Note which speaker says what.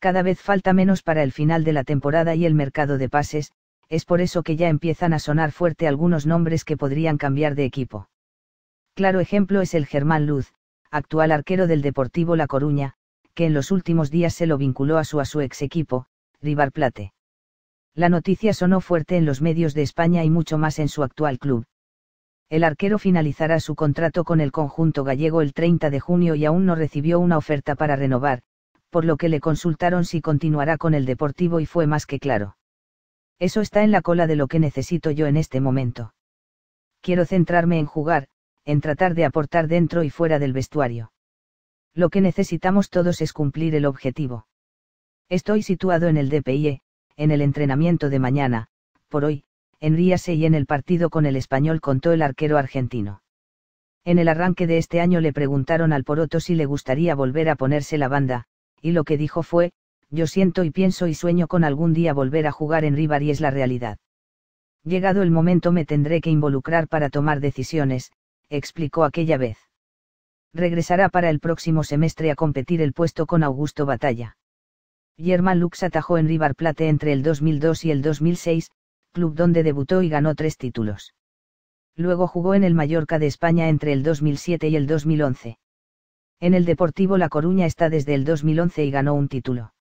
Speaker 1: cada vez falta menos para el final de la temporada y el mercado de pases, es por eso que ya empiezan a sonar fuerte algunos nombres que podrían cambiar de equipo. Claro ejemplo es el Germán Luz, actual arquero del Deportivo La Coruña, que en los últimos días se lo vinculó a su a ex equipo, Rivar Plate. La noticia sonó fuerte en los medios de España y mucho más en su actual club. El arquero finalizará su contrato con el conjunto gallego el 30 de junio y aún no recibió una oferta para renovar, por lo que le consultaron si continuará con el Deportivo y fue más que claro. Eso está en la cola de lo que necesito yo en este momento. Quiero centrarme en jugar, en tratar de aportar dentro y fuera del vestuario. Lo que necesitamos todos es cumplir el objetivo. Estoy situado en el DPIE, en el entrenamiento de mañana, por hoy, en Ríase y en el partido con el español contó el arquero argentino. En el arranque de este año le preguntaron al Poroto si le gustaría volver a ponerse la banda, y lo que dijo fue, yo siento y pienso y sueño con algún día volver a jugar en Rivar y es la realidad. Llegado el momento me tendré que involucrar para tomar decisiones, explicó aquella vez. Regresará para el próximo semestre a competir el puesto con Augusto Batalla. German Lux atajó en Rivar Plate entre el 2002 y el 2006, club donde debutó y ganó tres títulos. Luego jugó en el Mallorca de España entre el 2007 y el 2011. En el Deportivo La Coruña está desde el 2011 y ganó un título.